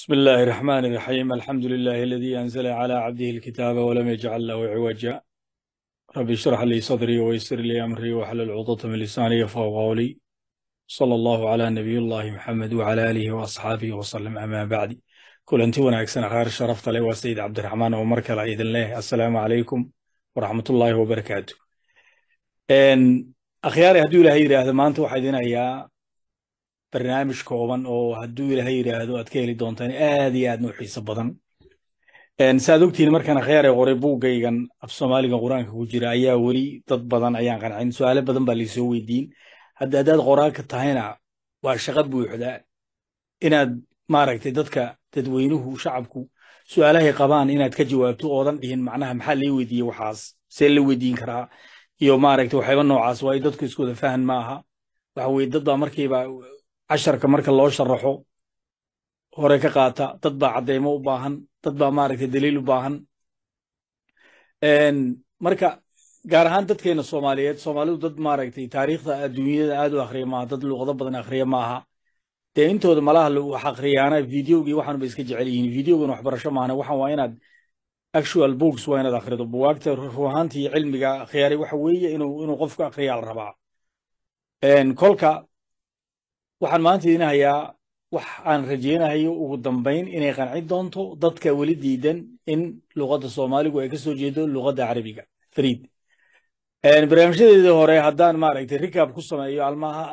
بسم الله الرحمن الرحيم الحمد لله الذي أنزل على عبده الكتاب ولم يجعل له عوجا رب اشرح لي صدري ويسر لي أمري واحلل عقدة من لساني يفقهوا قولي صلى الله على نبي الله محمد وعلى آله وأصحابه وسلم أما بعد كل أنت وناكسنا غير شرفت لي وسيد عبد الرحمن ومركل إذن الله السلام عليكم ورحمة الله وبركاته أخياري هدو لهي هذا ما أنت وحيدين أياه barnaamij kooban oo haduu ilaahay yidhaahdo aad ka heli doontaan aad iyo aadna u xiiso badan saaad ogtihiin markaan kheere qoray buuggaygan af soomaaliga qur-aanka ku jira ayaa weli dad badan ayaan qancin su-aalo badan baa laysoo weydiin hadda haddaad qoraalka tahayna waa shaqo buuxda inaad maaragtay dadka dadweynuhu shacabku su-aalahay qabaan inaad ka jawaabto oodan dhihin macnaha maxaa lay weydiiyey waxaas see la weydiin karaa iyo maaragtay waxyaba noocaas waayo dadku isku fahan ma aha waxa weye dad baa markiiba casharka marka loo sharaxo hore ka qaata dad baa cadeymo u baahan dad baa maaragtay daliil u baahan marka gaar ahaan dadkeena soomaaliyeed soomaalidu dad maaragtay taariikhda adduunyada aad u akhriya maaha dad luuqado badan akhriya maaha dee intooda malaha wax akhriyaana videogii waxaanu iska jecel yihiin videogan waxbarasho maahane waxan waa inaad actual books waa inaad akhrido buwaagta ruuhaantii cilmiga khiyaari waxa weeye inuu qofku akhriyaa rabaa kolka waxaan maanta idiin hayaa wax aan rajaynahayo ugu dambayn inay qanci doonto dadka weli diidan in luqadda soomaaligu ay kasoo jeedo luqadda carabiga fariid barnaamijyadeedii hore haddaan maaragtay rikaab ku sameeyo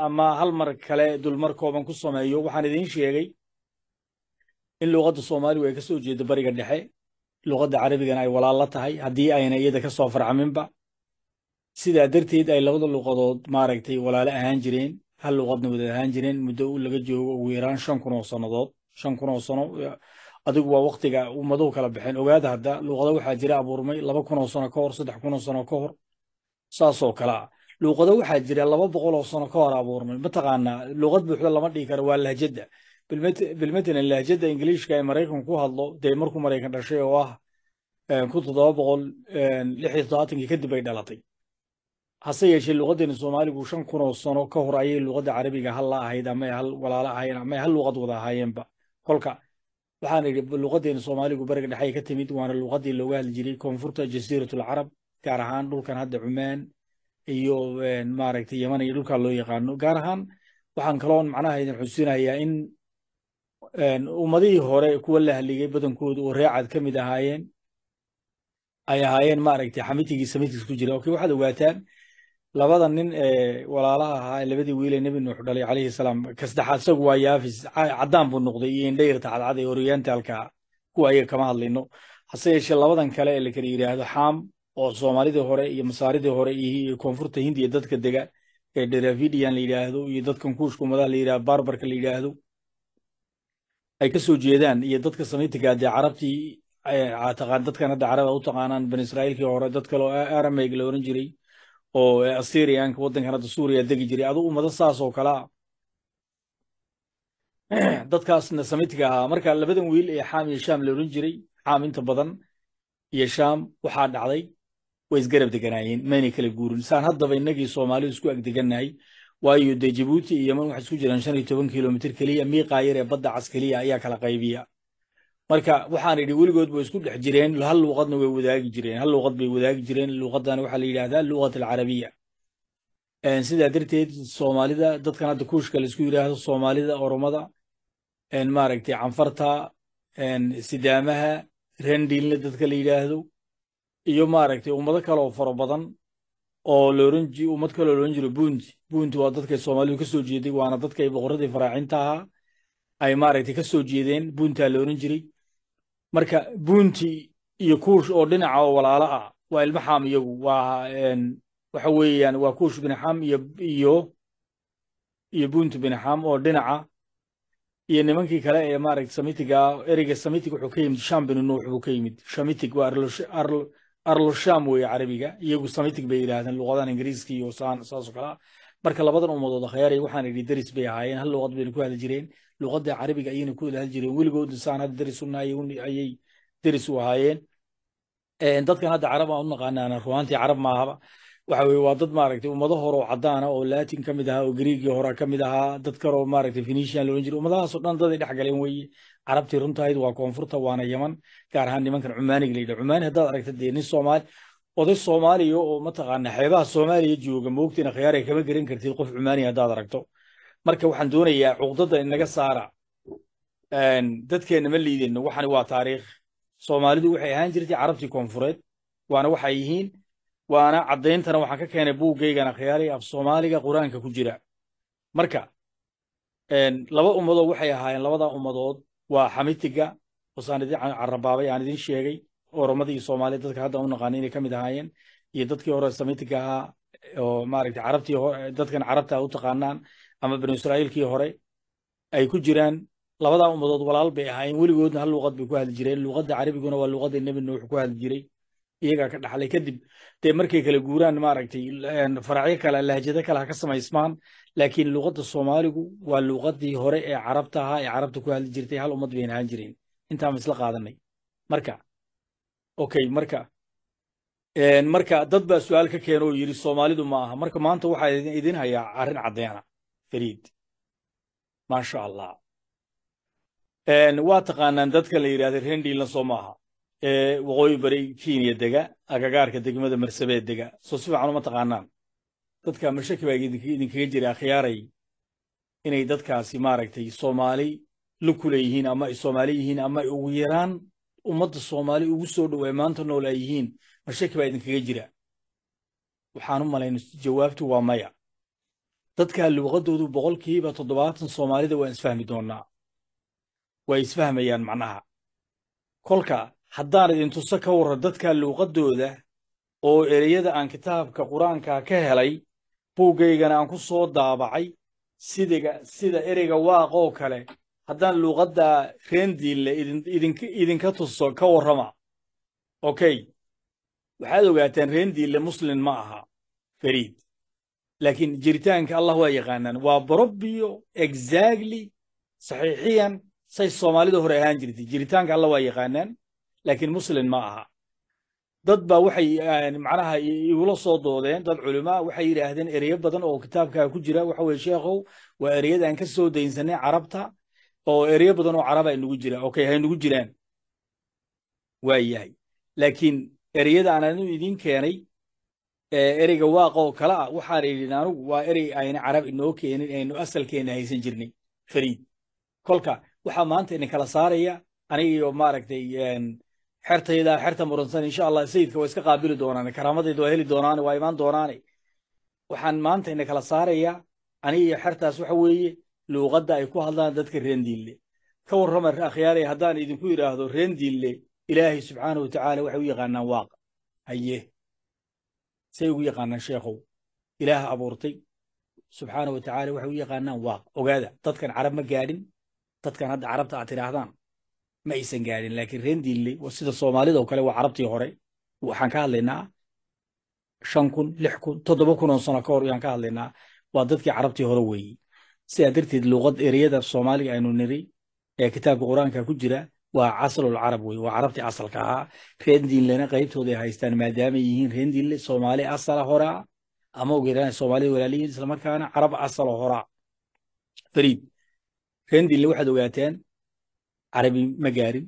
ama hal mar kale dulmar kooban ku sameeyo waxaan idiin sheegay in luqadda soomaaligu ay ka jeedo bariga dhexe luqadda carabigana ay walaal la tahay haddii ayna iyada ka soo farcaminba sidaa darteed ay labada luqadood maaragtay walaalo ahaan jireen hal luuqadna wada ahaan jireen muddo u laga joogo ugu yaraan shan kun oo sannadood shan kun oo sano adigu waa waktiga ummaduhu kala baxeen ogaada hadda luuqada waxaa jira abuurmay laba kun oo sano ka hor saddex kun oo sano ka hor saasoo kale ah luuqada waxaa jira laba boqol oo sano ka hor abuurmay mataqaanaa luuqad buuxda lama dhigi kara waa lahjadda bilmatalan lahjadda ingiliishka ee maraykan ku hadlo dee markuu maraykan dhashay oo ah eh, kun toddoba boqol eh, lix iyo toddobaatanki kadib ay dhalatay hase yeeshee luqadeena soomaaligu shan kun oo sano ka hor ayay luqadda carabiga hal la ahayd ama hal walaala ahayen ama hal luqad wada ahaayeenba kolka waxaana yidhi luqadeena soomaaligu bariga dhexe ay ka timid waana luqadii looga hadli jiray koonfurta jasiiratul carab gaar ahaan dhulkan hadda cumaan iyo maaragtay yeman iyo dhulkaa loo yaqaano gaar ahaan waxaan kaloon macnaha idin xusinayaa in ummadihii hore kuwa la haligay badankoodu oo reecad ka mid ahaayeen ay ahaayeen maaragtay xamitigii samitis ku jira okay waxaad ogaataan labada nin ee walaalaha ahaa labadii wiil ee nebi nuux dhalay calayhi salaam kasdexaad isagu waa yaafis caddaan buu noqday iyo indhayirta cadcad ee orientaalka kuwa ayaga kama hadlayno hase yeeshee labadan kale ee la yidhaahdo xaam oo soomaalidii hore iyo masaaridii hore iyo koonfurta hindiya dadka dega ee deravidian la yidhaahdo iyo dadkan kuushka ummadaha la yidhahdo barbarka la yidhaahdo ay ka jeedaan iyo dadka samiitiga dee carabtii dadkan hadda caraba u taqaanaan bani israa'iilkii hore dad kale oo arameyg la oran jiray oo assyrianka waddankan hadda suuriya degi jiray adu ummado saas oo kale dadkaasna samitka ahaa marka labadan wiil ee xaam iyo shaam la odhan jiray xaam inta badan iyo shaam waxaa dhacday way isgarab deganaayeen maynay kala guurin saan haddaba innagii soomaalidu isku agdegannahay waayo dee jabuuti iyo yeman waxay isku jiraan shan iyo toban kilomitr keliya miiqaa yar ee badda cas keliya ayaa kala qaybiya marka waxaan idhi weligood ba isku dhex jireen hal luuqadna way wadaagi jireen hal luuqad bay wadaagi jireen luuqadana waxaa la yidhahdaa luuqat alcarabiya sidaa darteed soomaalida dadkan hadda kuushka laisku yidhaahdo soomaalida oromada maaragtay canfarta sidaamaha rendilna dadka la yidhaahdo iyo maaragtay ummado kale fara badan oo looran ummad kale oo jiro buunti buunti waa dadkay soomaalidu ka jeeday waana dadkay boqorradii faraacinta ahaa ay maaragtay ka jeedeen buuntaa looran jiray marka buunti iyo kuush oo dhinaca oo walaala ah waa ilmaxam iyagu waa waxa weeyaan waa kuush binaxaam iyo iyo iyo buunti binaxaam oo dhinaca iyo nimankii kale ee maaragta samitiga ereyga samitig wuxuu ka yimid sham binu nuux buu ka yimid shamitig waa arlosham weeye carabiga iyagu samitig bay yidhaahdeen luqadahan ingiriiska iyo saasoo kale marka labadan ummadood akhyaaray waxaan idhi deris bay ahaayeen hal luqad bayna ku hadli jireen luqadda carabiga ayayna ku wada hadli jireen weligoodu saan hadda deris unaayayay deris u ahaayeen dadkan hadda carab aan u naqaanaana ruhaantii carab maahaba waxa weye waa dad maaragtay ummado hore caddaana oo ah laatin ka mid ahaa oo griigii hore ka mid ahaa dad kale maaragtay phoenician loohan jiray ummadahaasoo dhan daday dhex weeye carabtii runtahayd waa koonfurta waana yaman gaar ahaan nimankan cumaaniga la yidhaha cumaani haddaad aragta dee nin soomaali oday soomaaliya oo mataqaana xeebaha soomaaliya jooga moogtiina khiyaar ay kama garan kartid qof cumaaniya haddaad aragto marka waxaan doonayaa cuqdada inaga saara dadkeenna ma liidinno waxani waa taariikh soomaalidu waxay ahaan jirtay carabtii koonfureed waana waxay yihiin waana caddayntana waxaan ka keenay buuggeygana khiyaali af soomaaliga qur-aanka ku jira marka laba ummadood waxay ahaayeen labadaa ummadood waa xamitiga oosaan idin carabaabay aan idin sheegay oromada iyo soomaalida dadka hadda u naqaani inay ka mid ahaayeen iyo dadkii hore samitiga ahaa oo maaragtay carabtii dadkan carabta u taqaanaan ama banu israa'iilkii hore ay ku jiraan labadaa ummadood walaal bay ahaayeen weligoodna hal luuqad bay ku hadli jireen luuqadda carabiguna waa luuqaddii nebi nuux ku hadli jiray iyagaa ka dhaxlay kadib dee markay kala guuraan maaragtay faracyo kale lahjado kale ha ka samaysmaan laakiin luuqadda soomaaligu waa luuqaddii hore ee carabta ahaa ee carabta ku hadli jirtay hal ummad bayna ahaan jireen intaama isla qaadanay marka okay marka marka dad baa su-aal ka keena oo yidhi soomaalidu ma aha marka maanta waxaa idin hayaa arrin caddeena ah fariid maasha allah waa taqaanaan dadka la yidhahda reer dhiilan soo maaha ee waqooyi bari kenya dega agagaarka degmada marsabee dega soo si fiican uma taqaanaan dadka mashaki baa idinkaga jira akhyaaray inay dadkaasi maaragtay soomaali la kula ama ay soomaali yihiin ama ay ugu yaraan ummadda soomaali ugu soo dhow ay maanta nool ay yihiin mashaki baa idinkaga jira waxaan u malayn jawaabtu waa maya dadka luuqadoodu boqolkiiba toddobaatan soomaalida waan isfahmi doonaa way isfahmayaan macnaha kolka haddaan idin tuso ka warra dadka luuqaddooda oo ereyada aan kitaabka qur-aanka ka helay buuggaygana aan ku soo daabacay sidiga sida ereyga waaq oo kale haddaan luuqadda reendiille idinka tuso ka warrama okay waxaad ogaataan reendiille muslin ma aha fariid laakiin jiritaanka allah waa yaqaanaan waa borobiyo exactly saxiixiyan say soomaalida hore ahaan jirtay jiritaanka alla waa yaqaanaan laakiin muslin ma aha dad baa waxay eh, macnaha igula soo doodeen dad culamaa waxay yidhaahdeen ereyo badan oo kitaabkaa ku jira waxa weye sheekhow waa ereyadaan ka soo daynsanay carabta oo ereyo badan oo caraba inugu jira okay hay jiraan waa yahay laakiin ereyada aan idiin keenay ereyga waaqa oo kale ah waxaan idhin anugu waa erey ayna carab inoo keenin aynu asalkeenna haysan jirnay fariid kolka waxaa maanta idin saaraya anigiyo maaragtay xertayda xerta muransan insha allah sayidka waa iska qaabili doonaane karaamadayda waa heli doonaane waa imaan doonaane waxaan maanta idin kala anigiyo xertaas waxa weeye luuqadda ay ku hadlaan dadka reen diille ka warrama akhyaaley haddaan idinku yidhaahdo reen ilaahay subxaanahu wa tacaala waxay u yaqaanaan waaqa haye say ugu yaqaanaan sheekhow ilaah abuurtay subxaana wa tacaala waxay u yaqaanaan waa ogaada dadkan carab ma gaadhin dadkan hadda carabta aad tidhaahdaan ma aysan gaadhin laakiin reen diille sida soomaalidoo kale waa carabtii hore waxaan ka hadlaynaa shan kun lix kun toddoba kunoo sano ka hor ayaan ka hadlaynaa waa dadkii carabtii hore weeye sidaa darteed luuqad ereyada soomaaliga aynu niri ee kitaabka qur-aanka ku jira waa casalulcarab wey waa carabtii asalka ahaa reendinlena qaybtooday haystaan maadaamay yihiin reendinle soomaali asala horaa ama ugeerana soomaalida walaalihiin islamarkaana carab asala horaa fariid reendinle waxaad ogaateen carabi ma gaarin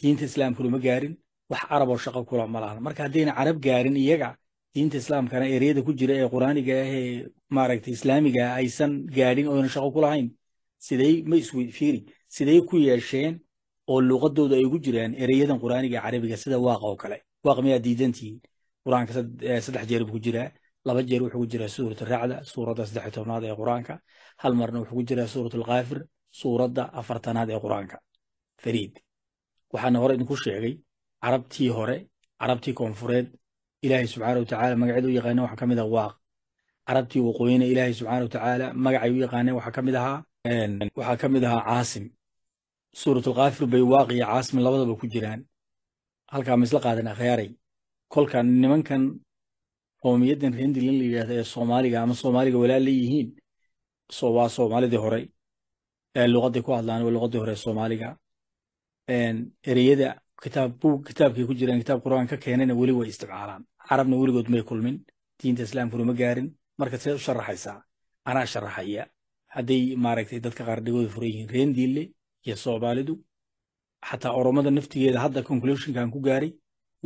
diinta islaamkuna ma gaarin wax caraboo shaqo kula ma marka haddayna carab gaarin iyaga diinta islaamkana ereyada ku jira ee qur'aaniga ah ee maaragtay islaamiga ah aysan gaadhin oyna shaqo ku siday ma isfiiri siday ku yeesheen oo luuqadooda ay ugu jiraan ereyadan qur'aaniga carabiga sida waaqa oo kale waaq miyaa diidantihiin qur-aanka saddex jeer buu ku jiraa laba jeer wuxuu ku jiraa suuratu racda suuradda saddex tobnaad ee qur-aanka hal marna wuxuu ku jiraa suuratu alkaafir suuradda afartanaad ee qur-aanka fariid waxaana hore idinku sheegay carabtii hore carabtii koonfureed ilaahay subxaana wa tacaala magacyada u yaqaaneen waxaa ka mid ah waaq carabtii waqooyina ilaahay subxaana wa tacaala magacay u yaqaaneen waxaa ka mid ahaa waxaa ka mid ahaa caasim suuratulkaafir bay waaqi iyo caasmi labadaba ku jiraan halkaa ma isla qaadanaa khayaaray kolka nimankan qowmiyaddan rendilin la yidhahda ee soomaaliga ama soomaaliga walaal la yihiin waa soomaalidii hore luqadday ku hadlaan waa luqadii hore soomaaliga ereyada kitaab buug kitaabkay ku jiraan kitaab qur'aan ka keenayna weli way isticmaalaan carabna weligood may kulmin diinta islaamkuna ma gaarin marka sidaad u sharaxaysaa anaa sharaxaya hadday maaragtay dadka qaar dhigooda furan yihiin rendille iyo soomaalidu xataa oromada naftigeeda hadda conclusionkan ku gaaray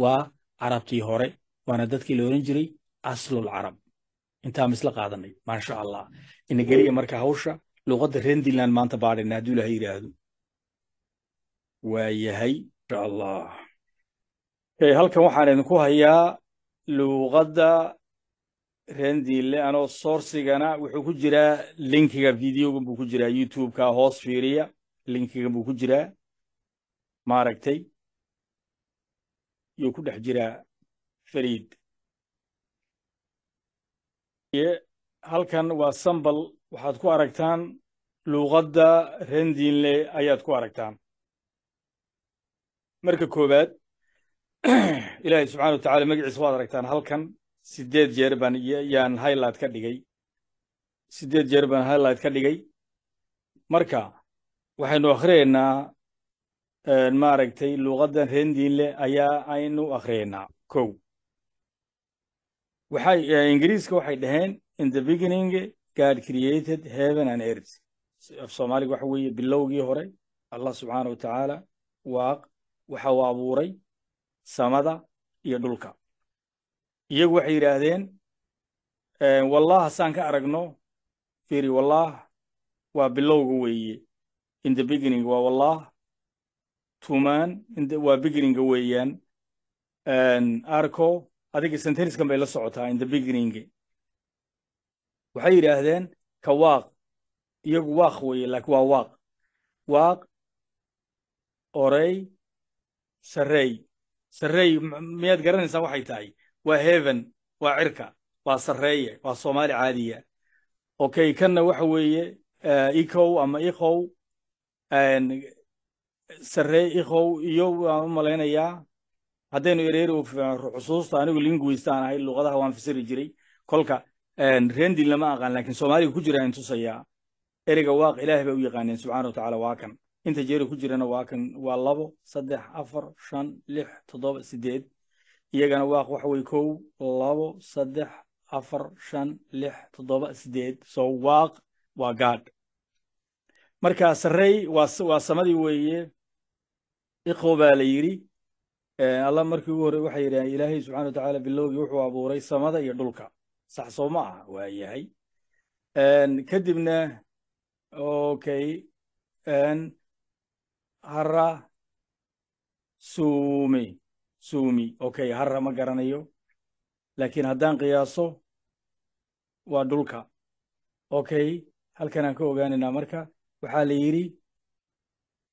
waa carabtii hore waana dadkii la oran jiray aslul carab intaan isla qaadanay maasha allah ina geliya marka hawsha luqadda rendiland maanta baadhayna hadduu ilaha yidhaahdo waa yahay masha allah halkan waxaan idinku hayaa luuqadda rendile anoo sourcigana wuxuu ku jiraa linkiga videogan buu ku jiraa youtube hoos fiiriya linkigan buu ku jiraa maaragtay yuu ku dhex jiraa fariid halkan waa sambal waxaad ku aragtaan luuqadda rendinle ayaad ku aragtaan marka koowaad ilaahay subxana wa tacala magaciisa waad aragtaan halkan sideed jeer baan yaan highlight ka dhigay sideed jeer baan highlight ka dhigay marka waxaynu akhriyaynaa maaragtay luuqaddan rendiinleh ayaa aynu akhriyaynaa kow waxay ingiriiska waxay dhaheen in the beginning god created heaven and earth af soomaaliga waxa weeye bilowgii hore allah subxaana wa tacaala waaq waxa uu abuuray samada iyo dhulka iyagu waxay yidhaahdeen wallah hasaan ka aragno firi wallah waa bilowga weeye in the beginning waa wallah tuman waa beginninga weeyaan arco adiga senteniskan bay la socotaa in the beginning waxay yidhaahdeen ka waaq iyagu waaq weeye laakiin waa waaq waaq orey sarrey sarrey miyaad garanaysaa waxay tahay waa heaven waa cirka waa sarreeye waa soomaali caadiya okay kanna waxa weeye ikow ama ikow sarree ikhow iyo waan u malaynayaa haddaynu ereeri uh, xusuusta anigu linguist aan ahay luqadaha waan fasiri jiray kolka rendin lama aqaan lakin soomaaliga ku jiraan tusayaa erega waaq ilaahay bay u yaqaaneen subxana watacaala waa kan inta jeeri ku jirana waa kan waa labo saddex afar shan lix toddoba sideed iyagana waaq waxa weye kow labo saddex afar shan lix toddoba sideed so waaq waa gaadh marka sarrey waa samadii weeye iqo baa la yidhi alla markii ugu horey waxay yidhaaheen ilaahay subxana watacaala bilowgii wuxuu abuuray samada iyo dhulka sax soo ma aha waa yahay kadibna okay hara suumi suumi okay hara ma garanayo laakiin haddaan qiyaaso waa dhulka okay halkanaan ka ogaanaynaa marka waxaa la yidhi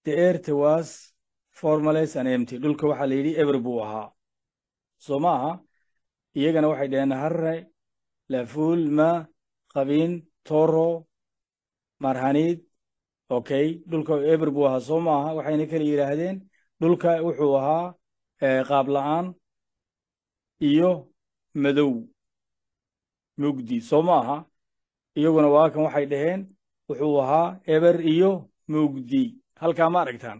the earth formales formless and empty dhulka waxaa la yidhi eber buu ahaa soo ma aha iyagana waxay dhaheen harre lafuul ma qabiin toro marhanid okay dhulka eber buu ahaa soo ma aha waxayna kala yidhaahdeen dhulka wuxuu ahaa eh, qaab la'aan iyo madow mugdi soo ma aha iyaguna waa waxay dhaheen wuxuu ahaa eber iyo mugdi halkaa ma aragtaan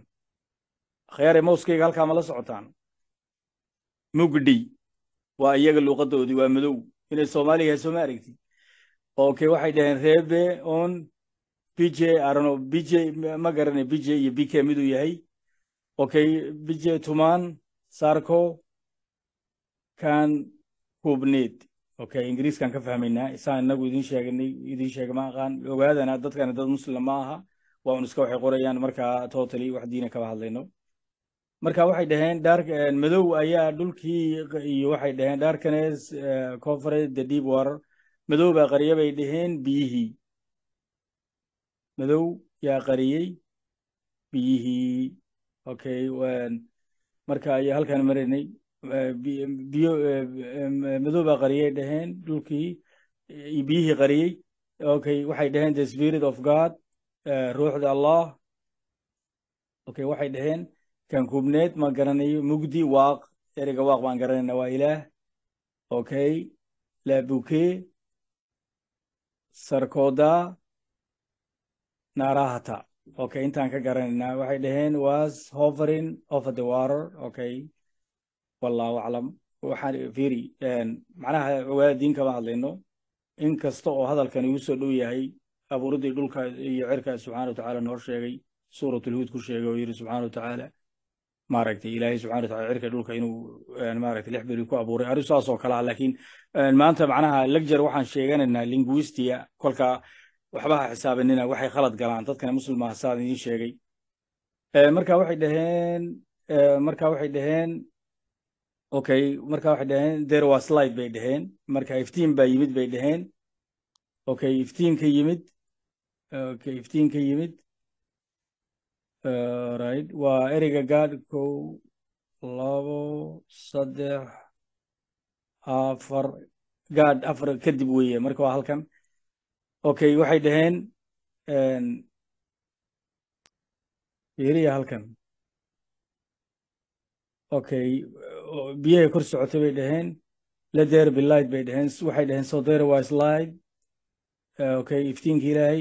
khyaare mouskayga halkaa ma la socotaan mugdi waa iyaga luuqadoodii waa madow inay soomaaliga soo ma aragtid okay waxay dhaheen rebe on bj arno bj ma garana bj iyo bk miduu yahay okay bj tumaan sarko kan kubnid okay ingiriiskan ka fahmaynaa isaan inagu idin sheegnay idin sheega ma aqaan ogaadana dadkana dad muslim ma aha waa un iska waxay qorayaan markaa totally wax diina kaba hadlayno marka waxay dhaheen dark eh, madow ayaa dhulkii iyo waxay dhaheen darkness eh, covered the deep water madow baa qariya bay dhaheen biyihii madow yaa qariyey biyihii okay marka ayaa halkaan maraynay biyo madooba qariyay dheheen dhulkii biyihii qariyey okay waxay dheheen the spirit of god ruuxda allah okay waxay dheheen kankubneed ma garanayo mugdi waaq ereyga waaq baan garanayna waa ilaah okay labuke sarkooda naarahata okay intaan ka garanaynaa waxay dhaheen was hovering over the water okay wallahu aclam waxaan firi macnaha ogaadiin kama hadlayno inkasta oo hadalkan igu soo dhow yahay abuuridii dhulka iyo cerkaas subxana wa tacaala noo sheegay suuratulhuud ku sheegay oo yidhi subxana wa tacaala maaragtay ilaahay subxana watacala cirka dhulka inuu maaragtay lix beri ku abuuray arrin saas oo kale ah laakiin maanta macnaha lecture waxaan sheeganaynaa linguistiga kolka waxbaha xisaabanina waxay khalad galaan dadkana muslimaha saan idiin sheegay marka waxay dhaheen marka waxay dhaheen okay marka waxay dhaheen there was light bay dhaheen marka iftiin baa yimid bay dhaheen okay iftiin ka yimid okay ka yimid uh, right waa eriga gaad kow labo saddex afar gaad afar kadib weeye marka waa halkan okay waxay dhaheen fiiriya halkan okay biyahay kor socotay bay dhaheen ladeer bilight bay dhaheen waxay dhaheen so there was light uh, okay iftiinka ilaahay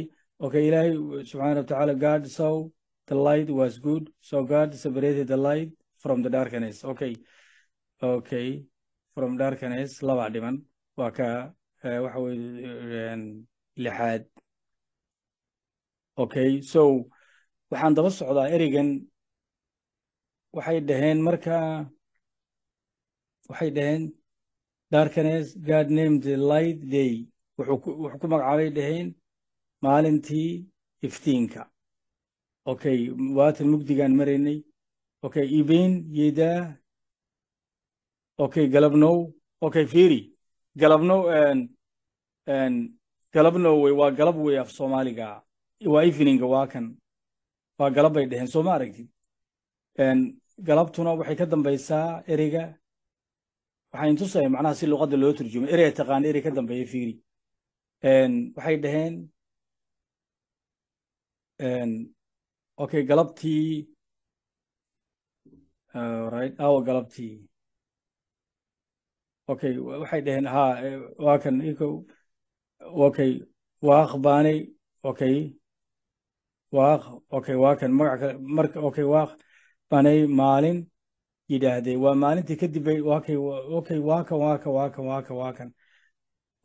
okay ilaahay subxaana watacaala god so the light was good so god separated the light from the darkness okay okay from darkness laba dhiman waa ka uh, waxa weye lixaad okay so waxaan daba socdaa erigan waxay dhaheen markaa waxay dhaheen darkanes god name light day wuxuu ku magacaabay dhaheen maalintii iftiinka okay waatan mugdigaan maraynay okay ibeyn yedaa okay galabnow okay fiiri galabnow galabnow wey waa galab wey af soomaaliga waa eveninga waa kan waa galab bay dhaheen soo ma aragtid galabtuna waxay ka dambaysaa ereyga waxayn tusaya macnaha si luqadda loo turjumo erey taqaana erey ka dambeeya fiiri waxay dhaheen okay galabtii uh, right awa galabtii okay waxay dhaheen haa eh, waa kan okay waaq baanay okay waaq okay waa kan magaca marka okay waaq baanay maalin yidhaahdeen waa maalintii kadib okay waakan waakan waakan waakan waakan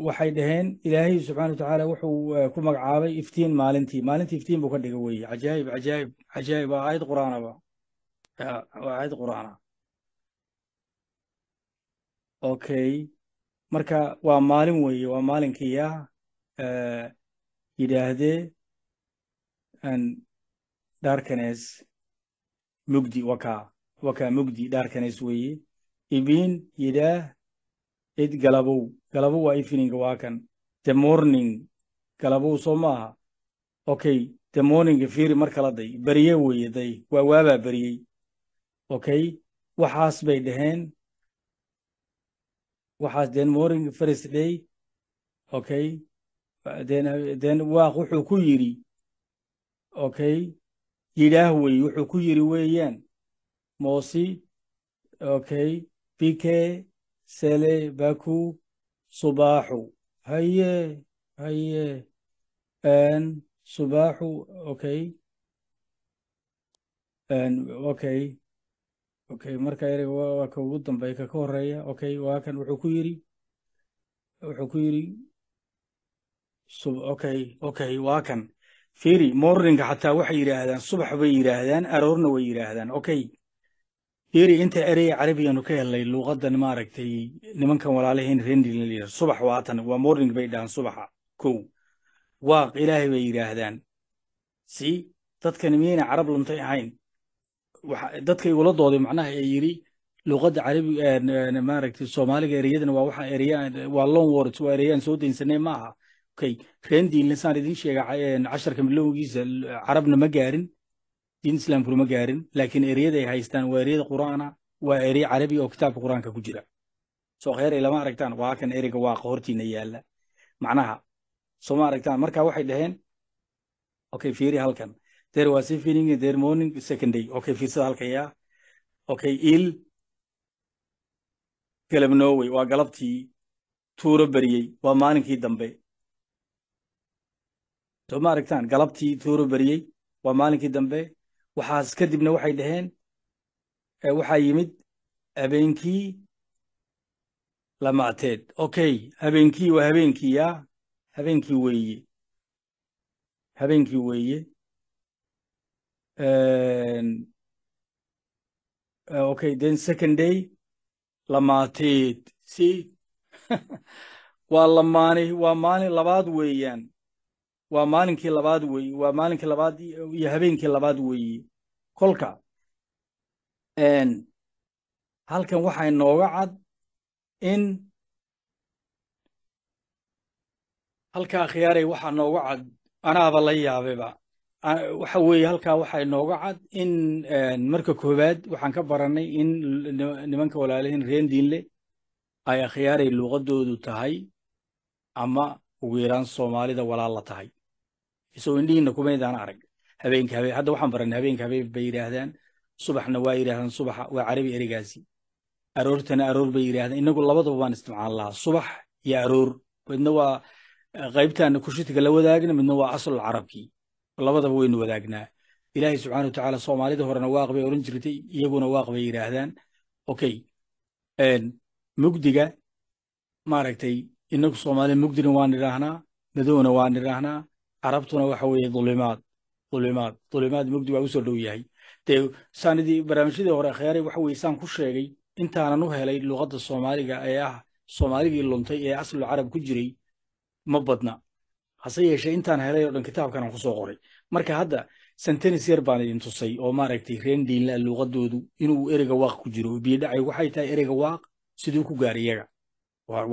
waxay dhaheen ilaahay subxana watacaala wuxuu eh, ku magacaabay iftiin maalintii maalintii iftiin buu ka dhiga weye cajaayib cajaayib cajaayib waa aayad quraanaba waa aayad quraana okay marka waa maalin weeye waa maalinkii ah yidhaahdee darkanes mugdi wakaa wakaa mugdi dhaarkanees weeye ibiin yidaah id galabow galabow waa eveninga waa de morning galabow soo maaha okay de morninga fiiri mar kala day beriye weeye day waa waabaa beriyey okay waxaas bay dhaheen waxaas den morning first day okay den deen waaq wuxuu ku yidhi okay yidhaah weeye wuxuu ku yidhi weeyaan Morsi, okay, PK, Sele, Baku, Subahu. Haye, haye, and Subahu, okay. And okay. Okay, marka ereyga waa ka ugu dambeeya ka ka Okay, waa kan wuxuu yiri wuxuu ku yiri sub okay, okay, waa kan fiiri morninka xataa waxay yidhaahdaan subax bay yidhaahdaan aroorna way yidhaahdaan okay yeri inta erey carabiganu ka helay luuqaddan maaragtay nimankan walaalaheen reer subax waatan waa morning bay dhahaan subaxa kow waaq ilaahay bay yidhaahdaan si dadkani miyayna carab luntay ahayn dadka igula dooday macnaha ee yiri luuqadda carabi eh, maaragtay soomaaliga ereyadana waa waxa ereyaan waa long words waa ereyaan soo daynsanay maaha okay reer diinlisaan idin sheega eh, casharka milowgiisa carabna ma gaarin puntland uma gaarin laakiin ereyada ay haystaan waa ereyada qur'aana waa erey carabi oo kitaabka qur'aanka ku jira soo kheeray lama aragtaan waa kan ereyga waaqa hortiina yaalla macnaha sooma aragtaan marka waxay dhaheen okay fiiri halkan there was evening there morning second okay fiirsada halkan okay il galab norway waa galabtii tuuro beriyey waa maalinkii dambe sooma aragtaan galabtii tuuro beriyey waa maalinkii dambe waxaas kadibna waxay dhaheen waxaa yimid habeenkii lamacteed okay habeenkii waa habeenkii ya habeenkii weeye habeenkii weeye okay then second day lamaateed si waa lamaani waa maalin labaad weeyaan waa maalinkii labaad weeye waa maalinkii labaad iyo habeenkii labaad weeye kolka halkan waxay nooga cad in halkaa khiyaaray waxaa nooga cad anaaba la yaabayba waxa weeye halkaa waxay nooga cad in marka koowaad waxaan ka barannay in nimanka walaalihiin reendiinle ay akhyaaray luuqadoodu tahay ama ugu yaraan soomaalida walaalla tahay isagoo indhihiina kumaydaan arag habeenka habe hadda waxaan baranay habeenka habeen bay yidhaahdaan subaxna waa yidhahdaan subaxa waa carabi ereygaasi aroortana aroor bay yidhahdaan innagu labadaba waan isticmaal lahaa subax iyo aroor midna waa eh, qaybtaana kushitiga la wadaagna midna waa aslul carabkii labadaba waynu wadaagnaa ilaahay subxana wa soomaalida horena waaq bay odhan jirtay iyaguna waaq bay yidhaahdaan okay mugdiga maaragtay innagu soomaalida mugdina waan idhaahnaa madowna waan idhaahnaa carabtuna waxa weeye dulimaad dulimaad dulimaad mugdi waa usoo dhow yahay dee saanidii barnaamijyadii hore kheyaaray waxa weye saan ku sheegay intaanan u helay luqadda soomaaliga ee ah soomaaligii luntay ee aslu carab ku jiray ma badna hase yeeshee intaan helay oo dhan kitaabkanaan ku qoray marka hadda sentenis yar baan idin tusay oo maaragtay reen luuqadoodu ah inuu ereyga waaq ku jiro biidhacay waxay tahay ereyga waaq siduu ku gaar iyaga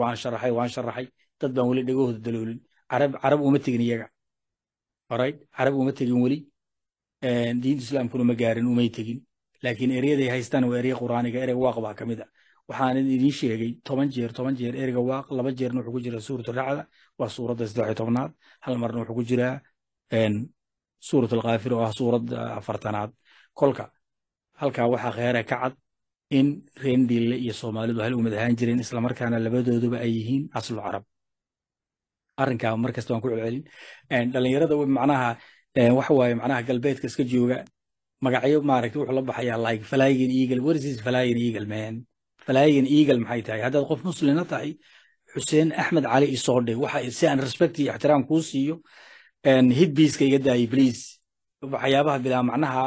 waan sharaxay waan sharaxay dad baan weli dhegahooda daloolin carab carab uma tegin iyaga orayt carab uma tegin weli diintu islaamkuna ma gaarin umay tegin laakiin eryaday haystaan waa erya qur'aaniga ereyga waaq baa ka mid a waxaanan idin sheegay toban jeer toban jeer ereyga waaq laba jeerna wuxuu ku jiraa suuratu racda waa suuradda saddex iyo tobnaad hal marna wuxuu ku jiraa suurat alkaafir oo ah suuradda afartanaad kolka halkaa waxaa kheere ka cad in reendille iyo soomaalidu hal umad ahaan jireen islamarkaana labadooduba ay yihiin aslu carab arinka markasta waan ku celcelin dhalinyarada manaha waxawaaye manaha galbeedka iska jooga magacyo maaragta wuxuu la baxayaa like flying eagle where is eagle man flying eagle maxay tahay haddaad qof muslina tahay xuseen axmed cali isoodhe waxa si aan respect iyo ixtiraam kuu siiyo hidbiiska iga daayay please waxyaabaha bilaa macnaha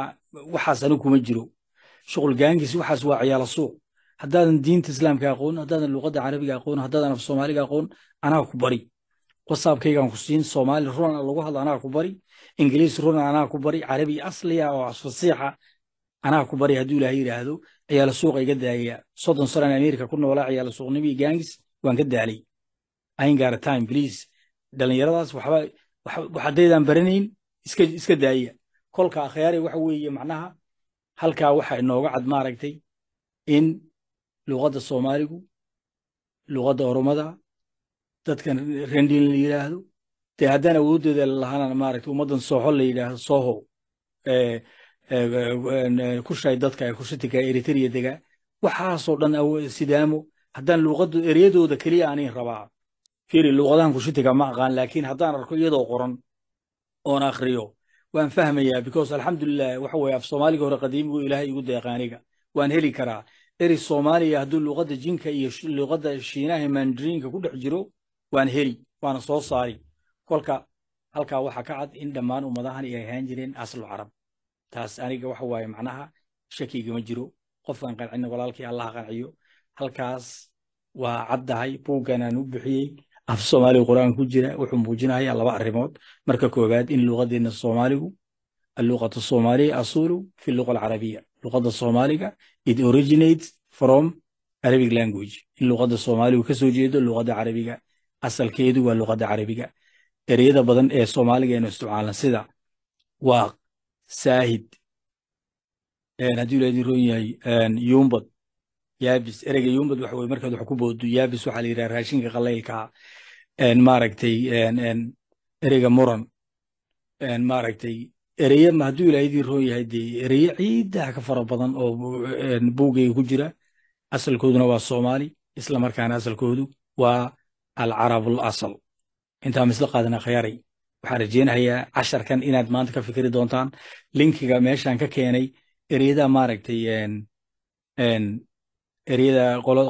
waxaas anigu kuma jiro shuqul gaangis waxaas waa ciyaala suuq haddaadan diinta islaamka aqoon haddaadan luqadda carabiga aqoon haddaadan af soomaaliga aqoon anaa ku bari whatsappkaygaan ku siin soomaali runan lagu hadlo anaa ku bari ingiliis runan anaa ku bari carabi asliya oo asfasiixa anaa ku bari hadduu ilaahay yidhaahdo ayaa la suuqa iga daayayaa soddon sanaan amerika ku noolaa ayaa la suuqnimii gaangis waan ka daalay aingaara time please dhallinyaradaas waxdaydaan baranayn iska daaya kolka akhyaari waxa weeye macnaha halkaa waxaa inooga cad maaragtay in luqadda soomaaligu luqadda oromada dadkan rendin la yidhaahdo de haddaan awooddeeda lahaanaan maaragta ummaddan sooxo la yidhaahdo sohow eh, eh, eh, kushay dadka kushitika eriteria dega waxaasoo dhan sidaamo haddaan luuqada ereyadooda keliya aaniin rabaa firi luuqadahan kushitika ma aqaan laakiin haddaan arko iyadoo qoran oon akhriyo waan fahmayaa because alxamdulilah waxa weye af soomaaliga hore qadiimigu ilaahay igu deeqa waan heli karaa eri soomaaliya hadduu luuqada jinka iyo luuqada shiinaha mandrinka ku dhex jiro waan heli waana soo saari kolka halkaa waxaa ka cad in dhammaan ummadahan ay ahaan jireen aslu carab taas aniga waxa waaye macnaha shakigama jiro qofkan qancina walaalkii allaha qanciyo halkaas waa caddahay buuggan aan u bixiyey af soomaaliga qur'aan ku jira wuxuu muujinayaa laba arrimood marka koowaad in luuqadeenna soomaaligu alluqatu soomaaliya asulu fi luqa alcarabiya luqadda soomaaliga it originates from arabic language in luqadda soomaaligu ka soo jeedo luqadda carabiga asalkeedu waa luqadda carabiga ereyada badan ee soomaaliga soomaaligaenu isticmaalan sida waaq saahid haddii leedi roon yahay yumbad yaabis ereyga yumbad waxa weye markaad wax ku boodo yaabis waxaa la yidhaha raashinka qalaylkaa maaragtay ereyga muran maaragtay ereye hadduu ilaahidii roon yahay dee ereye ciidaha ka fara badan oo buuggayga ku jira asalkooduna waa soomaali isla markaana asalkoodu waa alcarab alasal intaan misla qaadana khayaaray waxaan rajeynayaa casharkan inaad maanta ka fikri doontaan linkiga meeshaan ka keenay ereyada maaragtay ereyada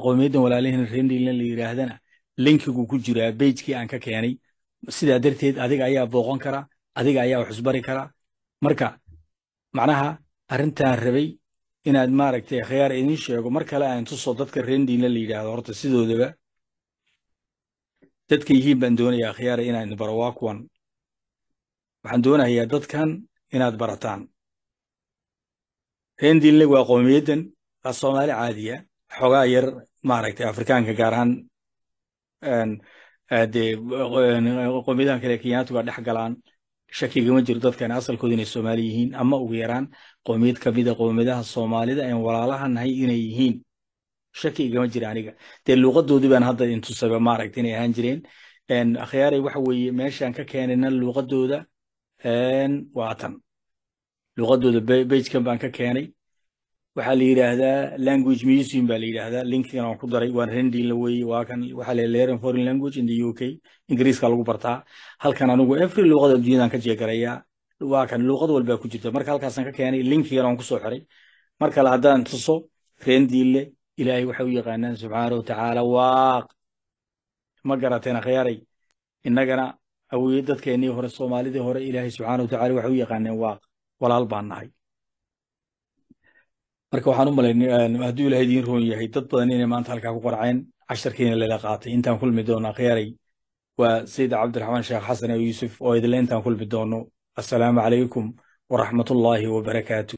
qowmiyaddan walaalihin rendilan la yidhaahdana linkigu ku jiraa beijkii aan ka keenay sidaa darteed adiga ayaa booqon kara adiga ayaa wax kara marka macnaha arrintaan rabay inaad maaragtay khayaar idiin sheego mar kale aan tuso dadka rendilan la yidhaahdo horta sidoodaba dadka yihiin baan doonaya akhyaara inaan baro waa kuwan waxaan doonayaa dadkan inaad barataan reendiinle waa qoomiyaddan waa soomaali caadiya xoogaa yar maaragtay afrikaanka gaar ahaan dee qoomiyadahan kale kenyaatuga dhex galaan shakigama jiro dadkan asalkooda inay soomaali yihiin ama ugu yaraan qoomiyad ka mida ah qoomiyadaha soomaalida aan walaalaha nahay inay yihiin shaki igama jira aniga dee luuqadoodii hadda intusaba maaragta inay ahaan jireen akhyaaray waxa weeye meeshaan ka keenayna luuqadooda waa luuqadooda bejkan baan ka keenay waxaa la yidhaahdaa language museum baa la yidhaahdaa linkigan aan ku daray waan rendinla weye waa kan waxaa la leeran foreign language in the u k ingiriiska lagu bartaa halkan anigu every luuqada adduunyadan ka jeegarayaa waa luuqad walbaa ku jirta marka halkaasaan ka keenay linkigan aan kusoo xiray mar kale haddaan tuso rendinle ilaahay waxa u yaqaanaan subxaana wa tacaala waaq ma garateen akhyaaray innagana aweye dadkeennii hore soomaalidii hore ilaahay subxaana wa tacala waxay u yaqaaneen waaq walaal baan nahay marka waxaan u malayn hadduu ilahay idiin roon yahay dad badan inay maanta halkaa ku qaraceen casharkiina lala qaatay intaan kulmi doonno akhyaray waa sayid cabdiraxmaan sheekh xasan oo yuusuf oo idila intaan kulmi doonno assalaamu calaykum waraxmatullaahi wabarakaatu